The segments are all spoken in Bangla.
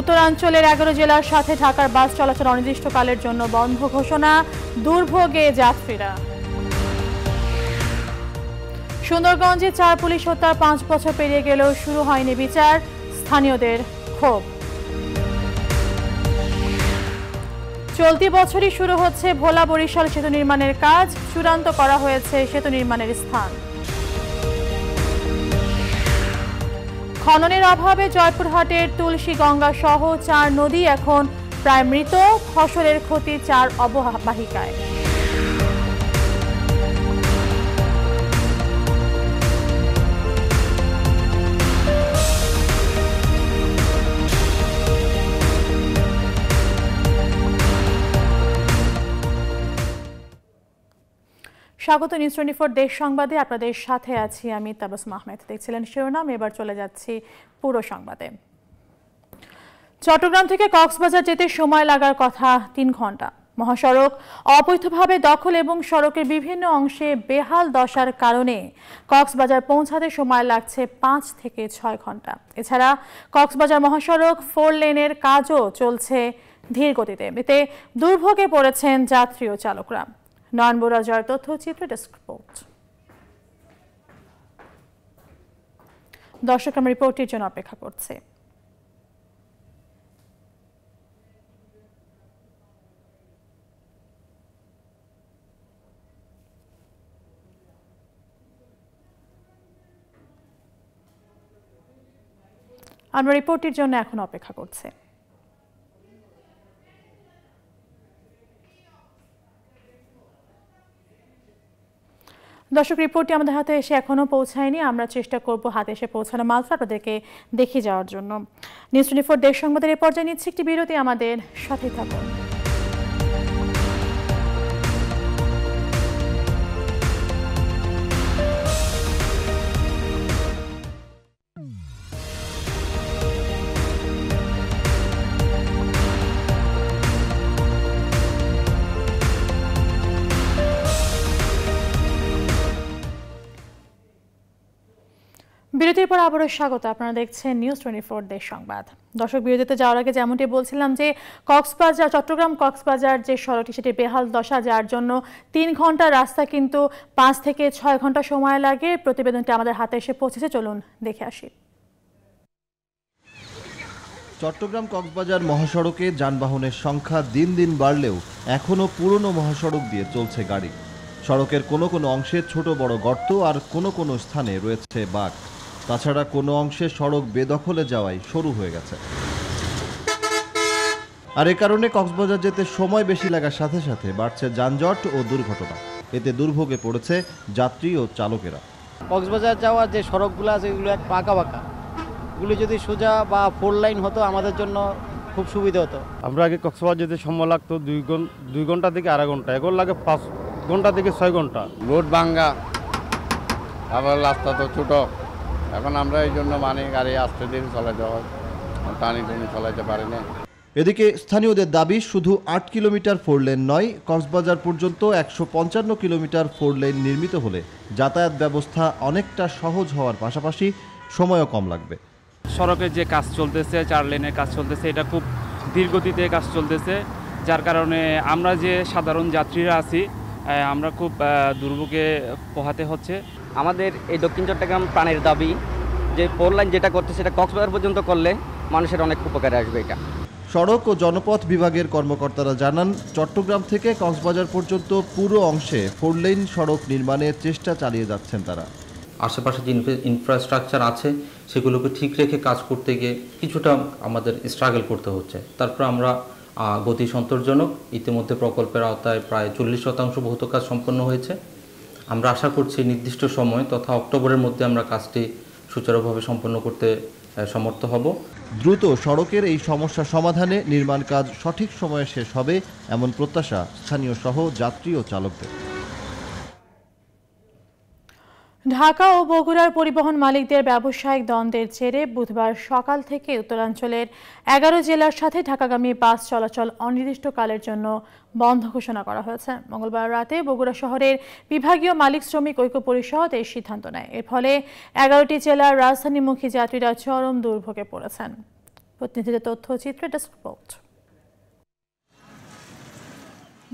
উত্তরাঞ্চলের এগারো জেলার সাথে ঢাকার বাস চলাচল অনির্দিষ্টকালের জন্য বন্ধ ঘোষণা দুর্ভোগে যাত্রীরা সুন্দরগঞ্জে চার পুলিশ হত্যার পাঁচ বছর পেরিয়ে গেলেও শুরু হয়নি বিচার স্থানীয়দের ক্ষোভ চলতি বছরই শুরু হচ্ছে ভোলা বরিশাল সেতু নির্মাণের কাজ চূড়ান্ত করা হয়েছে সেতু নির্মাণের স্থান খননের অভাবে জয়পুরহাটের তুলসীগঙ্গা সহ চার নদী এখন প্রায় মৃত ফসলের ক্ষতি চার অবহাবাহিকায় স্বাগত নিউজ টোয়েন্টি ফোর দেশ সংবাদে আপনাদের সাথে আছি আমি তাবাসম আহমেদ দেখছিলেন শিরোনাম এবার চলে যাচ্ছি পুরো সংবাদে চট্টগ্রাম থেকে কক্সবাজার যেতে সময় লাগার কথা তিন ঘন্টা মহাসড়ক অবৈধভাবে দখল এবং সড়কের বিভিন্ন অংশে বেহাল দশার কারণে কক্সবাজার পৌঁছাতে সময় লাগছে পাঁচ থেকে ছয় ঘন্টা এছাড়া কক্সবাজার মহাসড়ক ফোর লেনের কাজও চলছে ধীর গতিতে এতে দুর্ভোগে পড়েছেন যাত্রী ও চালকরা নয়ন বোরা জয়ের তথ্যচিত্র ডেস্ক রিপোর্ট দর্শক আমরা রিপোর্টের জন্য অপেক্ষা করছে আমরা রিপোর্টের জন্য এখন অপেক্ষা করছে দর্শক রিপোর্টটি আমাদের হাতে এসে এখনও পৌঁছায়নি আমরা চেষ্টা করব হাতে এসে পৌঁছানো মাত্র আপনাদেরকে দেখে যাওয়ার জন্য নিউজ টোয়েন্টি ফোর দেশ সংবাদের এ পর্যায়ে নিচ্ছে একটি বিরতি আমাদের সাথে থাকুন বিরতির পর আবারও স্বাগত আপনারা দেখছেন নিউজ টোয়েন্টি ফোর দেশ সংবাদ দর্শক বিরতিতে যাওয়ার আগে যেমনটি বলছিলাম যে কক্সবাজার চট্টগ্রাম কক্সবাজার যে সড়কটি সেটি বেহাল দশা যার জন্য তিন ঘন্টা রাস্তা কিন্তু পাঁচ থেকে ছয় ঘন্টা সময় লাগে প্রতিবেদনটি আমাদের হাতে এসে পৌঁছেছে চলুন দেখে আসি চট্টগ্রাম কক্সবাজার মহাসড়কে যানবাহনের সংখ্যা দিন দিন বাড়লেও এখনও পুরনো মহাসড়ক দিয়ে চলছে গাড়ি সড়কের কোনো কোনো অংশে ছোট বড় গর্ত আর কোনো কোনো স্থানে রয়েছে বাঘ তাছাড়া কোনো অংশে সড়ক বেদখলে যাওয়ায় সরু হয়ে গেছে আর এ কারণে কক্সবাজার যেতে সময় বেশি লাগার সাথে সাথে বাড়ছে যানজট ও দুর্ঘটনা এতে দুর্ভোগে পড়েছে যাত্রী ও চালকেরা কক্সবাজার যাওয়ার যে সড়কগুলো আছে এগুলো এক পাকা পাকা এগুলো যদি সোজা বা ফোর লাইন হতো আমাদের জন্য খুব সুবিধা হতো আমরা আগে কক্সবাজার যেতে সময় লাগতো দুই দুই ঘন্টা থেকে আড়াই ঘন্টা এখন লাগে পাঁচ ঘন্টা থেকে ছয় ঘন্টা রোড ভাঙ্গা আবার রাস্তা তো ছোটো এখন আমরা এই জন্য মানে গাড়ি আসতে দিন চলাইতে হয় টানি টানি চলাইতে পারি না এদিকে স্থানীয়দের দাবি শুধু আট কিলোমিটার ফোর লেন নয় কক্সবাজার পর্যন্ত একশো পঞ্চান্ন কিলোমিটার ফোর লেন নির্মিত হলে যাতায়াত ব্যবস্থা অনেকটা সহজ হওয়ার পাশাপাশি সময়ও কম লাগবে সড়কের যে কাজ চলতেছে চার লেনের কাজ চলতেছে এটা খুব ধীরগতিতে কাজ চলতেছে যার কারণে আমরা যে সাধারণ যাত্রীরা আছি আমরা খুব দুর্ভোগে পোহাতে হচ্ছে আমাদের এই দক্ষিণ চট্টগ্রাম প্রাণের দাবি যে ফোর লাইন যেটা করতে সেটা কক্সবাজার পর্যন্ত করলে মানুষের অনেক উপকারে আসবে এটা সড়ক ও জনপথ বিভাগের কর্মকর্তারা জানান চট্টগ্রাম থেকে কক্সবাজার পর্যন্ত পুরো অংশে ফোর লেন সড়ক নির্মাণের চেষ্টা চালিয়ে যাচ্ছেন তারা আশেপাশে যে ইনফ্রাস্ট্রাকচার আছে সেগুলোকে ঠিক রেখে কাজ করতে গিয়ে কিছুটা আমাদের স্ট্রাগল করতে হচ্ছে তারপর আমরা গতি সন্তোষজনক ইতিমধ্যে প্রকল্পের আওতায় প্রায় চল্লিশ শতাংশ ভৌত কাজ সম্পন্ন হয়েছে আমরা আশা করছি নির্দিষ্ট সময় তথা অক্টোবরের মধ্যে আমরা কাজটি সুচারুভাবে সম্পন্ন করতে সমর্থ হব দ্রুত সড়কের এই সমস্যা সমাধানে নির্মাণ কাজ সঠিক সময়ে শেষ হবে এমন প্রত্যাশা স্থানীয় সহ যাত্রী ও চালকদের ঢাকা ও বগুড়ার পরিবহন মালিকদের ব্যবসায়িক দ্বন্দ্বের জেরে বুধবার সকাল থেকে উত্তরাঞ্চলের এগারো জেলার সাথে ঢাকাগামী বাস চলাচল অনির্দিষ্টকালের জন্য বন্ধ ঘোষণা করা হয়েছে মঙ্গলবার রাতে বগুড়া শহরের বিভাগীয় মালিক শ্রমিক ঐক্য পরিষদ এই সিদ্ধান্ত নেয় এর ফলে এগারোটি জেলার রাজধানীমুখী যাত্রীরা চরম দুর্ভোগে পড়েছেন প্রতিনিধিদের তথ্যচিত্রে ডেস্ক রিপোর্ট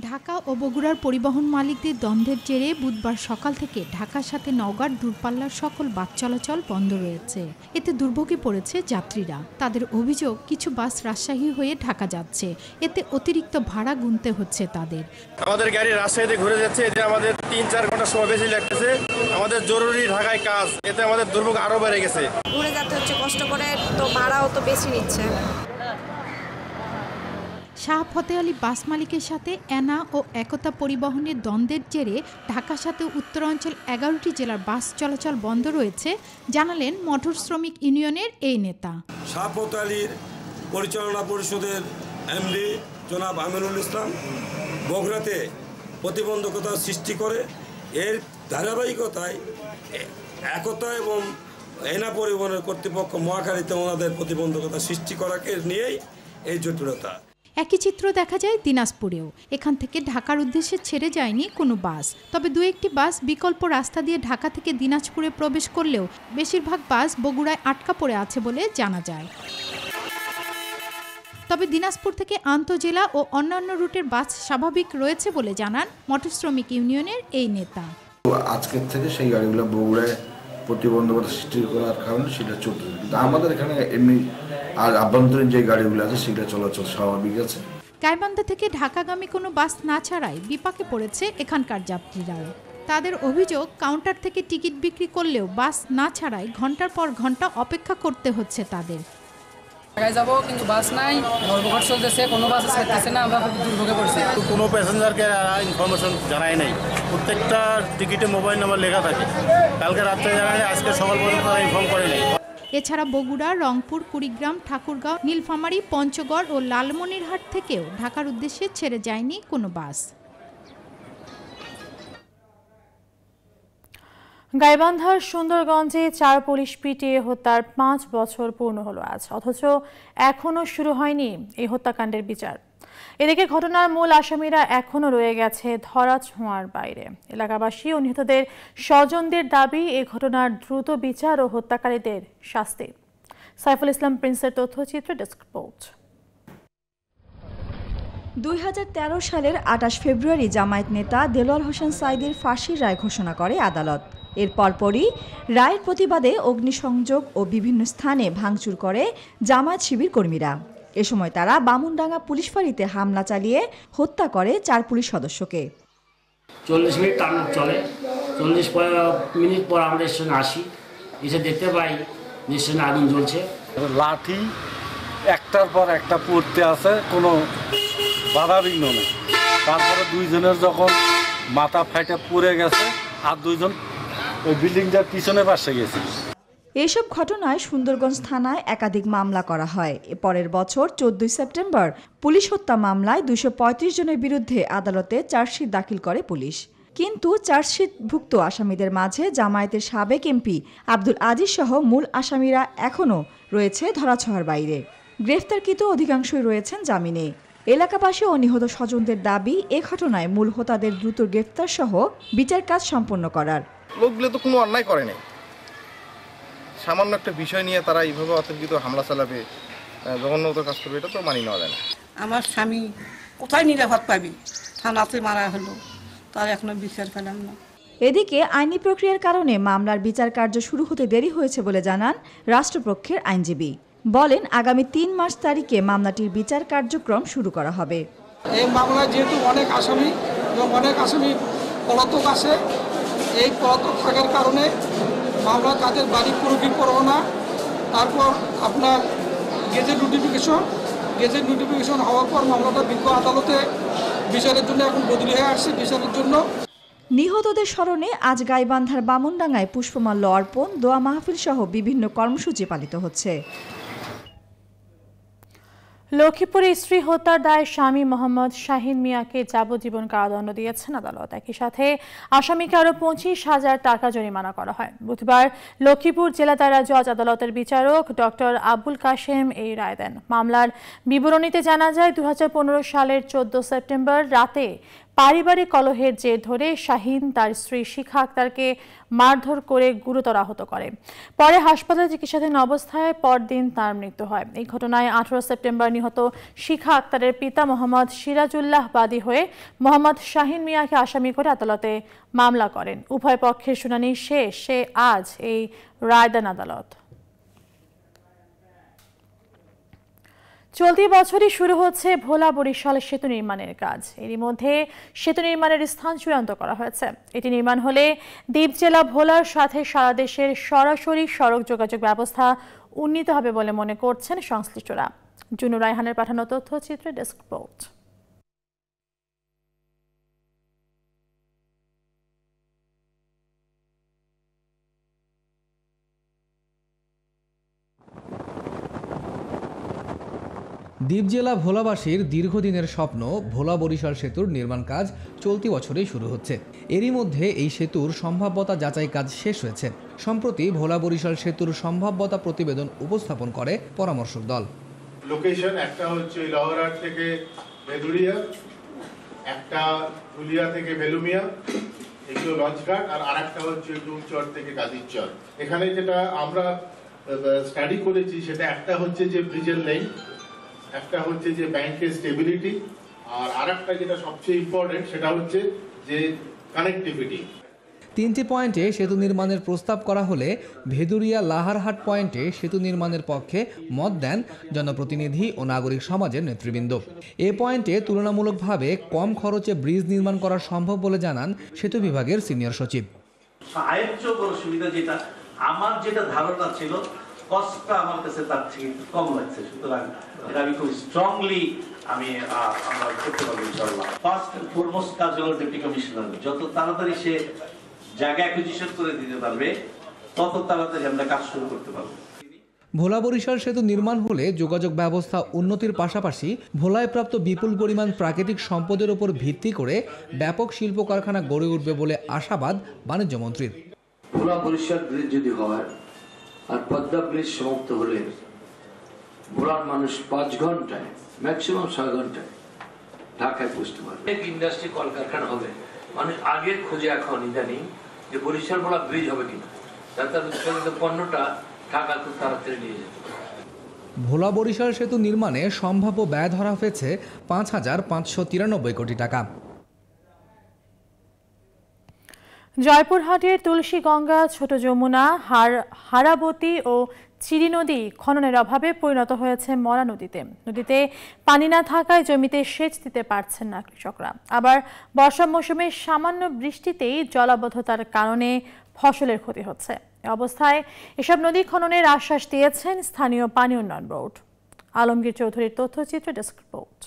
ঢাকা ও বগুড়ার পরিবহন মালিকদের দ্বন্দ্বের জেরে বুধবার সকাল থেকে ঢাকার সাথে নওগাঁর দূরপাল্লার সকল বাস চলাচল বন্ধ রয়েছে এতে দুর্ভোগে পড়েছে যাত্রীরা তাদের অভিযোগ কিছু বাস রাজশাহী হয়ে ঢাকা যাচ্ছে এতে অতিরিক্ত ভাড়া গুনতে হচ্ছে তাদের আমাদের গাড়ি রাজশাহীতে ঘুরে যাচ্ছে এতে আমাদের তিন চার ঘন্টা সময় বেশি লাগতেছে আমাদের জরুরি ঢাকায় কাজ এতে আমাদের দুর্ভোগ আরও বেড়ে গেছে ঘুরে যাতে হচ্ছে কষ্ট করে তো ভাড়াও তো বেশি নিচ্ছে শাহ ফতে আলী বাস মালিকের সাথে এনা ও একতা পরিবহনের দ্বন্দ্বের জেরে ঢাকার সাথে উত্তরাঞ্চল এগারোটি জেলার বাস চলাচল বন্ধ রয়েছে জানালেন মোটর শ্রমিক ইউনিয়নের এই নেতা শাহ ফতে আলীর পরিচালনা পরিষদের এমডি জনাব আমিনুল ইসলাম বগুড়াতে প্রতিবন্ধকতা সৃষ্টি করে এর ধারাবাহিকতায় একতা এবং এনা পরিবহনের কর্তৃপক্ষ মহাকালীতে ওনাদের প্রতিবন্ধকতা সৃষ্টি করাকে নিয়েই এই জটিলতা একই চিত্র দেখা যায় দিনাজপুরেও এখান থেকে ঢাকার উদ্দেশ্যে ছেড়ে যায়নি কোনো বাস তবে দু একটি বাস বিকল্প রাস্তা দিয়ে ঢাকা থেকে দিনাজপুরে প্রবেশ করলেও বেশিরভাগ বাস বগুড়ায় আটকা পড়ে আছে বলে জানা যায় তবে দিনাজপুর থেকে আন্তজেলা ও অন্যান্য রুটের বাস স্বাভাবিক রয়েছে বলে জানান মোটর শ্রমিক ইউনিয়নের এই নেতা আজকের থেকে সেই গাড়িগুলো বগুড়ায় প্রতিবন্ধকতা সৃষ্টি করার কারণে সেটা চলতে আমাদের এখানে এমনি আর আভ্যন্তরীণ যে গাড়িগুলো আছে সেগুলো চলাচল স্বাভাবিক আছে গাইবান্ধা থেকে ঢাকাগামী কোনো বাস না ছাড়াই বিপাকে পড়েছে এখানকার যাত্রীরাও তাদের অভিযোগ কাউন্টার থেকে টিকিট বিক্রি করলেও বাস না ছাড়াই ঘন্টার পর ঘন্টা অপেক্ষা করতে হচ্ছে তাদের ঢাকায় কিন্তু বাস নাই ধর্মঘট চলতেছে কোনো বাস ছাড়তেছে না আমরা খুব দুর্ভোগে পড়ছি কোনো প্যাসেঞ্জারকে ইনফরমেশন জানায় নাই প্রত্যেকটা টিকিটে মোবাইল নাম্বার লেখা থাকে কালকে রাত্রে জানাই আজকে সকাল পর্যন্ত ইনফর্ম করে নাই এছাড়া বগুড়া রংপুর কুড়িগ্রাম ঠাকুরগাঁও নীলফামারী পঞ্চগড় ও লালমনিরহাট থেকেও ঢাকার উদ্দেশ্যে ছেড়ে যায়নি কোনো বাস গাইবান্ধার সুন্দরগঞ্জে চার পুলিশ পিটিয়ে হত্যার পাঁচ বছর পূর্ণ হলো আজ অথচ এখনও শুরু হয়নি এই হত্যাকাণ্ডের বিচার এদিকে ঘটনার মূল আসামিরা এখনও রয়ে গেছে ধরা ছোঁয়ার বাইরে এলাকাবাসী ও নিহতদের স্বজনদের দাবি এ ঘটনার দ্রুত বিচার ও হত্যাকারীদের শাস্তি সাইফুল ইসলাম প্রিন্সের তথ্যচিত্র ডেস্ক রিপোর্ট দুই সালের আটাশ ফেব্রুয়ারি জামায়াত নেতা দেলোয়ার হোসেন সাইদের ফাঁসির রায় ঘোষণা করে আদালত এর পরপরই রায়ের প্রতিবাদে অগ্নিসংযোগ ও বিভিন্ন স্থানে ভাঙচুর করে জামায়াত শিবির কর্মীরা এ সময় তারা বামুনডাঙ্গা পুলিশ ফাঁড়িতে হামলা চালিয়ে হত্যা করে চার পুলিশ সদস্যকে চল্লিশ মিনিট টানা চলে চল্লিশ মিনিট পর আমরা এসে আসি এসে দেখতে পাই নিশ্চয় আগুন জ্বলছে লাঠি একটার পর একটা পড়তে আছে কোনো বাধা বিঘ্ন নেই তারপরে দুইজনের যখন মাথা ফাইটা পড়ে গেছে আর দুইজন ওই বিল্ডিংটার পিছনে পাশে গেছে এসব ঘটনায় সুন্দরগঞ্জ থানায় একাধিক মামলা করা হয় পরের বছর চোদ্দই সেপ্টেম্বর পুলিশ হত্যা মামলায় দুশো জনের বিরুদ্ধে আদালতে চার্জশিট দাখিল করে পুলিশ কিন্তু চার্জশিটভুক্ত আসামিদের মাঝে জামায়াতের সাবেক এমপি আব্দুল আজিজ সহ মূল আসামিরা এখনও রয়েছে ধরাছোঁয়ার বাইরে গ্রেফতারকৃত অধিকাংশই রয়েছেন জামিনে এলাকাবাসী ও নিহত স্বজনদের দাবি এ ঘটনায় মূল হোতাদের দ্রুত গ্রেফতার সহ বিচার কাজ সম্পন্ন করার লোকগুলো তো কোনো অন্যায় করে নাই সামান্য একটা বিষয় নিয়ে তারা এইভাবে অতর্কিত হামলা চালাবে জঘন্যতার কাজ করবে এটা তো মানি নেওয়া যায় না আমার স্বামী কোথায় নিরাপদ পাবি থানাতে মারা হলো তার এখনো বিচার পেলাম না এদিকে আইনি প্রক্রিয়ার কারণে মামলার বিচার কার্য শুরু হতে দেরি হয়েছে বলে জানান রাষ্ট্রপক্ষের আইনজীবী বলেন আগামী তিন মাস তারিখে মামলাটির বিচার কার্যক্রম শুরু করা হবে এই মামলায় যেহেতু অনেক আসামি এবং অনেক আসামি পলাতক আছে এই পলাতক থাকার কারণে আমরা তাদের বাড়ি পুরোপুরি না তারপর আপনার গেজেট নোটিফিকেশন গেজেট নোটিফিকেশন হওয়ার পর মামলাটা বিজ্ঞ আদালতে বিচারের জন্য এখন বদলি হয়ে আসছে বিচারের জন্য নিহতদের স্মরণে আজ গাইবান্ধার বামনডাঙ্গায় পুষ্পমাল্য অর্পণ দোয়া মাহফিল সহ বিভিন্ন কর্মসূচি পালিত হচ্ছে লক্ষ্মীপুরে স্ত্রী হত্যার দায়ে স্বামী মোহাম্মদ শাহিন মিয়াকে যাবজ্জীবন কারাদণ্ড দিয়েছেন আদালত একই সাথে আসামিকে আরও পঁচিশ হাজার টাকা জরিমানা করা হয় বুধবার লক্ষ্মীপুর জেলা দায়রা জজ আদালতের বিচারক ডক্টর আবুল কাশেম এই রায় দেন মামলার বিবরণীতে জানা যায় দু সালের চোদ্দ সেপ্টেম্বর রাতে পারিবারিক কলহের জের ধরে শাহিন তার স্ত্রী শিখা আক্তারকে মারধর করে গুরুতর আহত করে পরে হাসপাতালে চিকিৎসাধীন অবস্থায় পরদিন তার মৃত্যু হয় এই ঘটনায় আঠারো সেপ্টেম্বর নিহত শিখা আক্তারের পিতা মোহাম্মদ সিরাজুল্লাহ বাদী হয়ে মোহাম্মদ শাহিন মিয়াকে আসামি করে আদালতে মামলা করেন উভয় পক্ষের শুনানি শেষ সে আজ এই রায়দান আদালত চলতি বছরই শুরু হচ্ছে ভোলা বরিশাল সেতু নির্মাণের কাজ এরই মধ্যে সেতু নির্মাণের স্থান চূড়ান্ত করা হয়েছে এটি নির্মাণ হলে দ্বীপ জেলা ভোলার সাথে সারা দেশের সরাসরি সড়ক যোগাযোগ ব্যবস্থা উন্নীত হবে বলে মনে করছেন সংশ্লিষ্টরা জুনু রায়হানের পাঠানো তথ্যচিত্রে ডেস্ক রিপোর্ট দ্বীপ জেলা ভোলাবাসীর দীর্ঘদিনের স্বপ্ন ভোলা বরিশাল সেতুর নির্মাণ কাজ চলতি বছরেই শুরু হচ্ছে এরই মধ্যে এই সেতুর সম্ভাব্যতা যাচাই কাজ শেষ হয়েছে সম্প্রতি ভোলা বরিশাল সেতুর সম্ভাব্যতা প্রতিবেদন উপস্থাপন করে পরামর্শক দল লোকেশন একটা হচ্ছে লহরাট থেকে বেদুরিয়া একটা ধুলিয়া থেকে বেলুমিয়া এগুলো লঞ্চঘাট আর আরেকটা হচ্ছে দুমচর থেকে কাদিরচর এখানে যেটা আমরা স্টাডি করেছি সেটা একটা হচ্ছে যে ব্রিজের লেন একটা হচ্ছে যে ব্যাংকের স্টেবিলিটি আর আরেকটা যেটা সবচেয়ে ইম্পর্টেন্ট সেটা হচ্ছে যে কানেক্টিভিটি তিনটি পয়েন্টে সেতু নির্মাণের প্রস্তাব করা হলে ভেদুরিয়া লাহারহাট পয়েন্টে সেতু নির্মাণের পক্ষে মত দেন জনপ্রতিনিধি ও নাগরিক সমাজের নেতৃবৃন্দ এ পয়েন্টে তুলনামূলকভাবে কম খরচে ব্রিজ নির্মাণ করা সম্ভব বলে জানান সেতু বিভাগের সিনিয়র সচিব আয়ত্ত সুবিধা যেটা আমার যেটা ধারণা ছিল কষ্টটা আমার কাছে তার থেকে একটু কম লাগছে সুতরাং এটা আমি খুব স্ট্রংলি আমি আমরা করতে পারবো ইনশাল্লাহ ফার্স্ট অ্যান্ড ফরমোস্ট কাজ হলো ডেপুটি কমিশনার যত তাড়াতাড়ি সে জায়গা অ্যাকুইজিশন করে দিতে পারবে তত তাড়াতাড়ি আমরা কাজ শুরু করতে পারবো ভোলা বরিশাল সেতু নির্মাণ হলে যোগাযোগ ব্যবস্থা উন্নতির পাশাপাশি ভোলায় প্রাপ্ত বিপুল পরিমাণ প্রাকৃতিক সম্পদের উপর ভিত্তি করে ব্যাপক শিল্প কারখানা গড়ে উঠবে বলে আশাবাদ বাণিজ্য মন্ত্রীর ভোলা বরিশাল ব্রিজ যদি হয় আর পদ্মাব্রিজ সমাপ্ত হলে ভোলার মানুষ পাঁচ ঘন্টায় ম্যাক্সিমাম ছয় ঘন্টায় ঢাকায় পুষতে পারবে ইন্ডাস্ট্রি কলকারখানা হবে মানুষ আগে খুঁজে এখন ইদানিং যে বরিশাল ভোলা ব্রিজ হবে কিনা পণ্যটা তাড়াতাড়ি নিয়ে যেতে ভোলা বরিশাল সেতু নির্মাণে সম্ভাব্য ব্যয় ধরা হয়েছে পাঁচ হাজার পাঁচশো তিরানব্বই কোটি টাকা জয়পুরহাটের তুলসীগঙ্গা ছোট যমুনা হার হারাবতী ও চিরি নদী খননের অভাবে পরিণত হয়েছে মরা নদীতে নদীতে পানি না থাকায় জমিতে সেচ দিতে পারছেন না কৃষকরা আবার বর্ষা মৌসুমে সামান্য বৃষ্টিতেই জলাবদ্ধতার কারণে ফসলের ক্ষতি হচ্ছে অবস্থায় এসব নদী খননের আশ্বাস দিয়েছেন স্থানীয় পানি উন্নয়ন বোর্ড আলমগীর চৌধুরীর তথ্যচিত্র ডেস্ক রিপোর্ট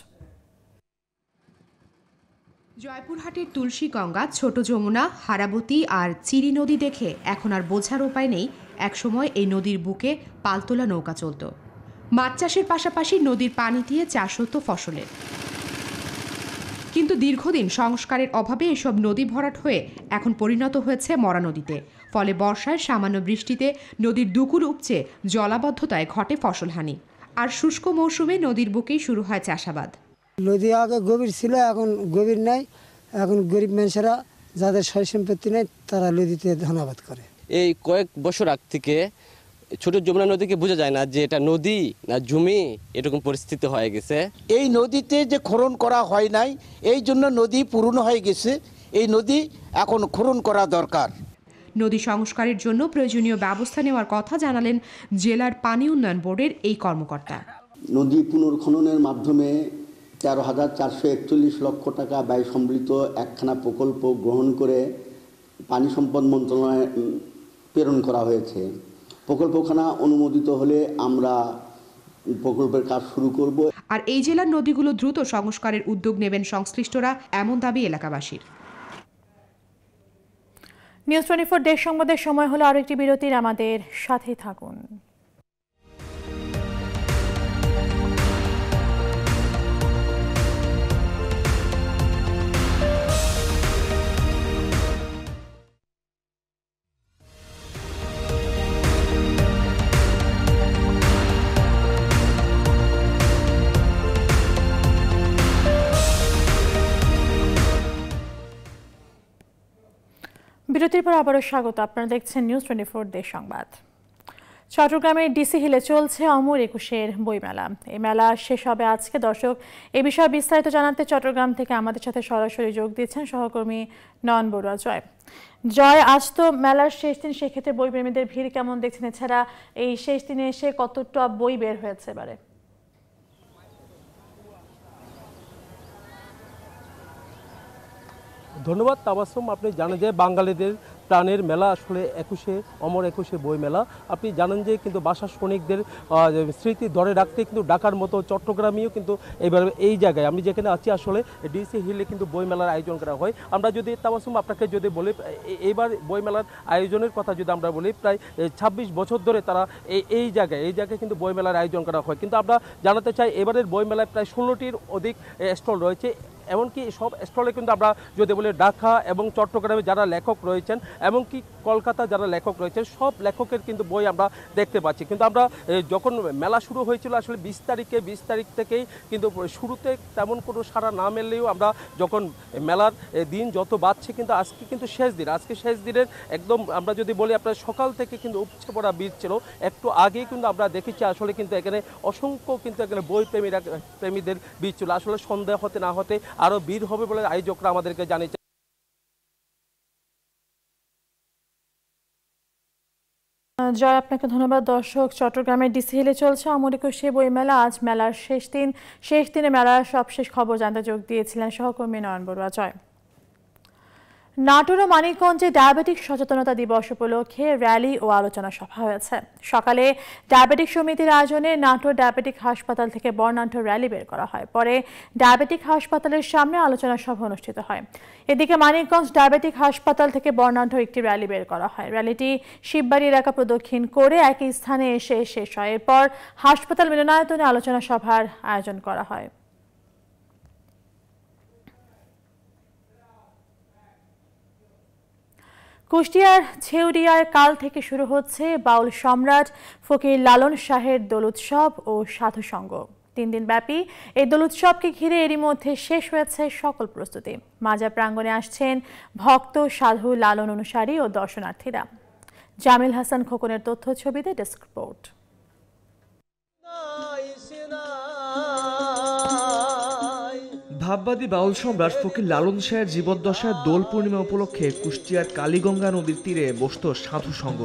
জয়পুরহাটের তুলসী গঙ্গা ছোট যমুনা হারাবতী আর চিরি নদী দেখে এখন আর বোঝার উপায় নেই একসময় এই নদীর বুকে পালতোলা নৌকা চলত মাছ চাষের পাশাপাশি নদীর পানি দিয়ে চাষ হতো ফসলের কিন্তু দীর্ঘদিন সংস্কারের অভাবে এসব নদী ভরাট হয়ে এখন পরিণত হয়েছে মরা নদীতে ফলে বর্ষায় সামান্য বৃষ্টিতে নদীর দুকুর উপচে জলাবদ্ধতায় ঘটে ফসলহানি আর শুষ্ক মৌসুমে নদীর বুকেই শুরু হয় চাষাবাদ নদী আগে গভীর ছিল এখন গভীর নাই এখন গরিব মানুষেরা যাদের সয় সম্পত্তি নেই তারা নদীতে ধনাবাদ করে এই কয়েক বছর আগ থেকে ছোট যমুনা নদীকে বোঝা যায় না যে এটা নদী না জমি এরকম পরিস্থিতি হয়ে গেছে এই নদীতে যে খরণ করা হয় নাই এই জন্য নদী পূরণ হয়ে গেছে এই নদী এখন খরণ করা দরকার নদী সংস্কারের জন্য প্রয়োজনীয় ব্যবস্থা নেওয়ার কথা জানালেন জেলার পানি উন্নয়ন বোর্ডের এই কর্মকর্তা নদী পুনর্খননের মাধ্যমে তেরো হাজার চারশো একচল্লিশ লক্ষ টাকা ব্যয় সম্বলিত একখানা প্রকল্প গ্রহণ করে পানি সম্পদ মন্ত্রণালয়ে প্রেরণ করা হয়েছে প্রকল্পখানা অনুমোদিত হলে আমরা প্রকল্পের কাজ শুরু করব আর এই জেলার নদীগুলো দ্রুত সংস্কারের উদ্যোগ নেবেন সংশ্লিষ্টরা এমন দাবি এলাকাবাসীর নিউজ টোয়েন্টি ফোর দেশ সংবাদের সময় হলো একটি বিরতির আমাদের সাথে থাকুন বিরতির পর আবারও স্বাগত আপনারা দেখছেন নিউজ টোয়েন্টি ফোর দেশ সংবাদ চট্টগ্রামের ডিসি হিলে চলছে অমর একুশের বইমেলা এই মেলা শেষ হবে আজকে দর্শক এ বিষয়ে বিস্তারিত জানাতে চট্টগ্রাম থেকে আমাদের সাথে সরাসরি যোগ দিয়েছেন সহকর্মী নন বড়ুয়া জয় জয় আজ তো মেলার শেষ দিন সেক্ষেত্রে বইপ্রেমীদের ভিড় কেমন দেখছেন এছাড়া এই শেষ দিনে এসে কতটা বই বের হয়েছে এবারে ধন্যবাদ তাবাসম আপনি জানেন যে বাঙালিদের প্রাণের মেলা আসলে একুশে অমর একুশে বই মেলা আপনি জানেন যে কিন্তু বাসা শ্রমিকদের স্মৃতি ধরে রাখতে কিন্তু ঢাকার মতো চট্টগ্রামেও কিন্তু এবার এই জায়গায় আমি যেখানে আছি আসলে ডিসি হিলে কিন্তু বই মেলার আয়োজন করা হয় আমরা যদি তাবাসম আপনাকে যদি বলি এইবার বই মেলার আয়োজনের কথা যদি আমরা বলি প্রায় ছাব্বিশ বছর ধরে তারা এই এই জায়গায় এই জায়গায় কিন্তু বই মেলার আয়োজন করা হয় কিন্তু আমরা জানাতে চাই এবারের বই মেলায় প্রায় ষোলোটির অধিক স্টল রয়েছে এমনকি সব স্টলে কিন্তু আমরা যদি বলি ঢাকা এবং চট্টগ্রামে যারা লেখক রয়েছেন এমনকি কলকাতা যারা লেখক রয়েছেন সব লেখকের কিন্তু বই আমরা দেখতে পাচ্ছি কিন্তু আমরা যখন মেলা শুরু হয়েছিল আসলে বিশ তারিখে বিশ তারিখ থেকেই কিন্তু শুরুতে তেমন কোনো সারা না মেললেও আমরা যখন মেলার দিন যত বাড়ছে কিন্তু আজকে কিন্তু শেষ দিন আজকে শেষ দিনের একদম আমরা যদি বলি আপনার সকাল থেকে কিন্তু উপচে পড়া বীজ ছিল একটু আগেই কিন্তু আমরা দেখেছি আসলে কিন্তু এখানে অসংখ্য কিন্তু এখানে বই প্রেমীরা প্রেমীদের বীজ ছিল আসলে সন্ধ্যা হতে না হতে আরও বীর হবে বলে আয়োজকরা আমাদেরকে জানিয়েছে জয় আপনাকে ধন্যবাদ দর্শক চট্টগ্রামের হিলে চলছে অমরিকুশি বইমেলা আজ মেলার শেষ দিন শেষ দিনে মেলার সবশেষ খবর জানতে যোগ দিয়েছিলেন সহকর্মী নয়ন বড়ুয়া জয় নাটোর ও মানিকগঞ্জে ডায়াবেটিক সচেতনতা দিবস উপলক্ষে র্যালি ও আলোচনা সভা হয়েছে সকালে ডায়াবেটিক সমিতির আয়োজনে নাটোর ডায়াবেটিক হাসপাতাল থেকে বর্ণাঢ্য র্যালি বের করা হয় পরে ডায়াবেটিক হাসপাতালের সামনে আলোচনা সভা অনুষ্ঠিত হয় এদিকে মানিকগঞ্জ ডায়াবেটিক হাসপাতাল থেকে বর্ণাঢ্য একটি র্যালি বের করা হয় র্যালিটি শিববাড়ি এলাকা প্রদক্ষিণ করে একই স্থানে এসে শেষ হয় এরপর হাসপাতাল মিলনায়তনে আলোচনা সভার আয়োজন করা হয় কুষ্টিয়ার ছেউরিয়ায় কাল থেকে শুরু হচ্ছে বাউল সম্রাট ফকির লালন শাহের দোল উৎসব ও সাধুসঙ্গ তিন দিন ব্যাপী এই দোল উৎসবকে ঘিরে এরই মধ্যে শেষ হয়েছে সকল প্রস্তুতি মাজা প্রাঙ্গণে আসছেন ভক্ত সাধু লালন অনুসারী ও দর্শনার্থীরা জামিল হাসান খোকনের তথ্য ছবিতে ডেস্ক রিপোর্ট ভাববাদী বাউল সম্রাট ফকির লালন শাহের জীবদ্দশায় দোল পূর্ণিমা উপলক্ষে কুষ্টিয়ার কালীগঙ্গা নদীর তীরে বসত সাধু সংঘ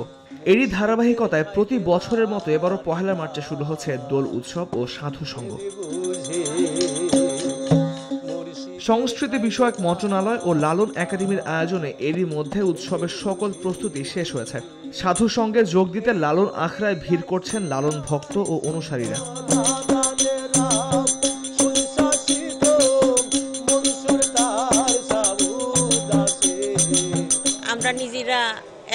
এরই ধারাবাহিকতায় প্রতি বছরের মতো এবারও পহেলা মার্চে শুরু হচ্ছে দোল উৎসব ও সাধু সংঘ সংস্কৃতি বিষয়ক মন্ত্রণালয় ও লালন একাডেমির আয়োজনে এরই মধ্যে উৎসবের সকল প্রস্তুতি শেষ হয়েছে সাধু সঙ্গে যোগ দিতে লালন আখড়ায় ভিড় করছেন লালন ভক্ত ও অনুসারীরা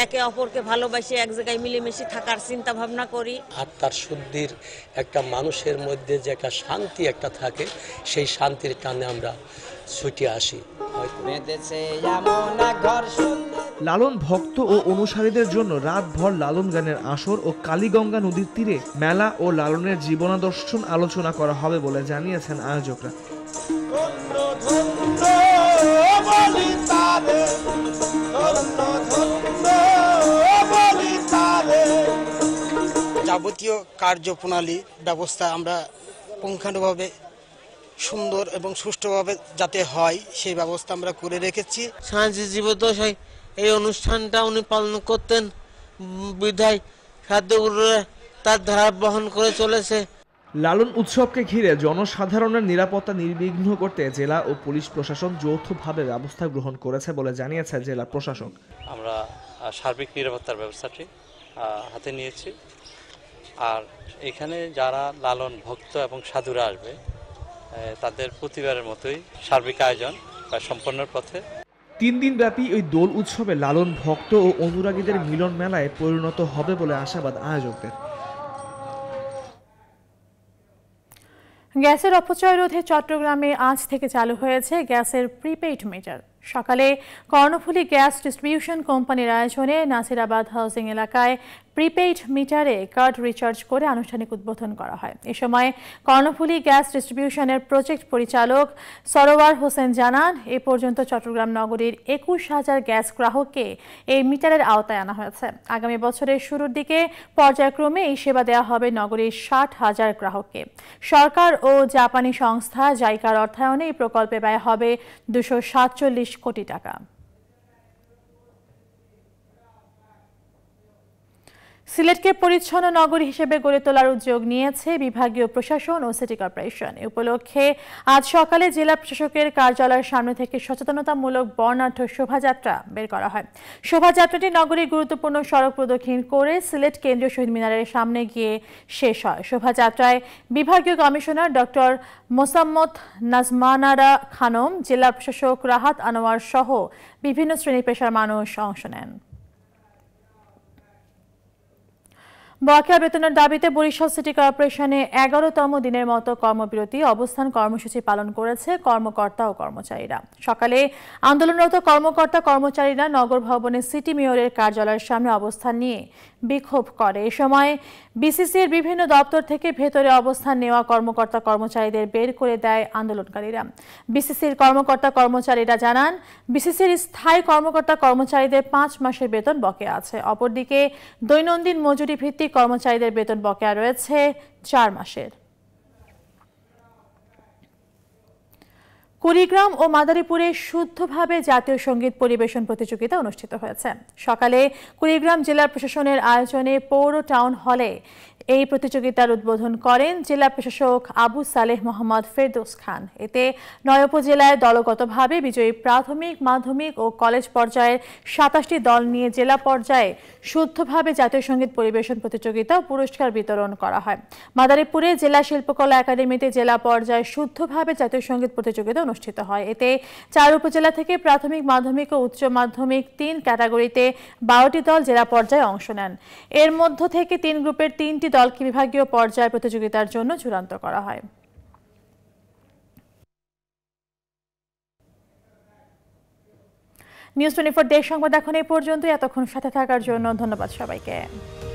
একে অপরকে ভালোবাসি এক জায়গায় মিলেমিশে থাকার চিন্তা ভাবনা করি আত্মার শুদ্ধির একটা মানুষের মধ্যে যে একটা শান্তি একটা থাকে সেই শান্তির টানে আমরা ছুটে আসি লালন ভক্ত ও অনুসারীদের জন্য রাতভর লালন গানের আসর ও কালীগঙ্গা নদীর তীরে মেলা ও লালনের জীবনাদর্শন আলোচনা করা হবে বলে জানিয়েছেন আয়োজকরা ধন্য যাবতীয় কার্যপ্রণালী ব্যবস্থা আমরা পুঙ্খানুভাবে সুন্দর এবং সুষ্ঠুভাবে যাতে হয় সেই ব্যবস্থা আমরা করে রেখেছি স্বামীজি এই অনুষ্ঠানটা উনি পালন করতেন বিধায় খাদ্য তার ধারা বহন করে চলেছে লালন উৎসবকে ঘিরে জনসাধারণের নিরাপত্তা নির্বিঘ্ন করতে জেলা ও পুলিশ প্রশাসন যৌথভাবে ব্যবস্থা গ্রহণ করেছে বলে জানিয়েছে জেলা প্রশাসক আমরা সার্বিক নিরাপত্তার ব্যবস্থাটি হাতে নিয়েছি আর এখানে যারা লালন ভক্ত এবং সাধুরা আসবে তাদের প্রতিবারের মতোই সার্বিক আয়োজন বা সম্পন্নর পথে তিন দিন ব্যাপী ওই দোল উৎসবে লালন ভক্ত ও অনুরাগীদের মিলন মেলায় পরিণত হবে বলে আশাবাদ আয়োজকদের গ্যাসের অপচয় রোধে চট্টগ্রামে আজ থেকে চালু হয়েছে গ্যাসের প্রিপেইড মিটার সকালে কর্ণফুলী গ্যাস ডিস্ট্রিবিউশন কোম্পানির আয়োজনে নাসিরাবাদ হাউসিং এলাকায় প্রিপেইড মিটারে কার্ড রিচার্জ করে আনুষ্ঠানিক উদ্বোধন করা হয় এ সময় কর্ণফুলী গ্যাস ডিস্ট্রিবিউশনের প্রজেক্ট পরিচালক সরোয়ার হোসেন জানান এ পর্যন্ত চট্টগ্রাম নগরীর একুশ হাজার গ্যাস গ্রাহককে এই মিটারের আওতায় আনা হয়েছে আগামী বছরের শুরুর দিকে পর্যায়ক্রমে এই সেবা দেওয়া হবে নগরীর ষাট হাজার গ্রাহককে সরকার ও জাপানি সংস্থা জাইকার অর্থায়নে এই প্রকল্পে ব্যয় হবে দুশো সাতচল্লিশ কোটি টাকা সিলেটকে পরিচ্ছন্ন নগরী হিসেবে গড়ে তোলার উদ্যোগ নিয়েছে বিভাগীয় প্রশাসন ও সিটি কর্পোরেশন এ উপলক্ষে আজ সকালে জেলা প্রশাসকের কার্যালয়ের সামনে থেকে সচেতনতামূলক বর্ণাঢ্য শোভাযাত্রা বের করা হয় শোভাযাত্রাটি নগরীর গুরুত্বপূর্ণ সড়ক প্রদক্ষিণ করে সিলেট কেন্দ্রীয় শহীদ মিনারের সামনে গিয়ে শেষ হয় শোভাযাত্রায় বিভাগীয় কমিশনার ডক্টর মোসাম্মত নাজমানারা খানম জেলা প্রশাসক রাহাত আনোয়ার সহ বিভিন্ন শ্রেণী পেশার মানুষ অংশ নেন বকেয়া বেতনের দাবিতে বরিশাল সিটি কর্পোরেশনে এগারোতম দিনের মতো কর্মবিরতি অবস্থান কর্মসূচি পালন করেছে কর্মকর্তা ও কর্মচারীরা সকালে আন্দোলনরত কর্মকর্তা কর্মচারীরা নগর ভবনে সিটি মেয়রের কার্যালয়ের সামনে অবস্থান নিয়ে বিক্ষোভ করে এ সময় বিসিসির বিভিন্ন দপ্তর থেকে ভেতরে অবস্থান নেওয়া কর্মকর্তা কর্মচারীদের বের করে দেয় আন্দোলনকারীরা বিসিসির কর্মকর্তা কর্মচারীরা জানান বিসিসির স্থায়ী কর্মকর্তা কর্মচারীদের পাঁচ মাসের বেতন বকেয়া আছে অপরদিকে দৈনন্দিন মজুরি ভিত্তিক কর্মচারীদের বেতন বকেয়া রয়েছে চার মাসের কুড়িগ্রাম ও মাদারীপুরে শুদ্ধভাবে জাতীয় সঙ্গীত পরিবেশন প্রতিযোগিতা অনুষ্ঠিত হয়েছে সকালে কুড়িগ্রাম জেলা প্রশাসনের আয়োজনে পৌর টাউন হলে এই প্রতিযোগিতার উদ্বোধন করেন জেলা প্রশাসক আবু সালেহ মোহাম্মদ ফেরদোস খান এতে নয় উপজেলায় দলগতভাবে বিজয়ী প্রাথমিক মাধ্যমিক ও কলেজ পর্যায়ের সাতাশটি দল নিয়ে জেলা পর্যায়ে শুদ্ধভাবে জাতীয় সঙ্গীত পরিবেশন প্রতিযোগিতা পুরস্কার বিতরণ করা হয় মাদারীপুরে জেলা শিল্পকলা একাডেমিতে জেলা পর্যায়ে শুদ্ধভাবে জাতীয় সঙ্গীত প্রতিযোগিতা অনুষ্ঠিত হয় এতে চার উপজেলা থেকে প্রাথমিক মাধ্যমিক ও উচ্চ মাধ্যমিক তিন ক্যাটাগরিতে বারোটি দল জেলা পর্যায়ে অংশ নেন এর মধ্য থেকে তিন গ্রুপের তিনটি দলকে বিভাগীয় পর্যায়ে প্রতিযোগিতার জন্য চূড়ান্ত করা হয় নিউজ টোয়েন্টি ফোর ডে সংবাদ এখন এই পর্যন্ত এতক্ষণ সাথে থাকার জন্য ধন্যবাদ সবাইকে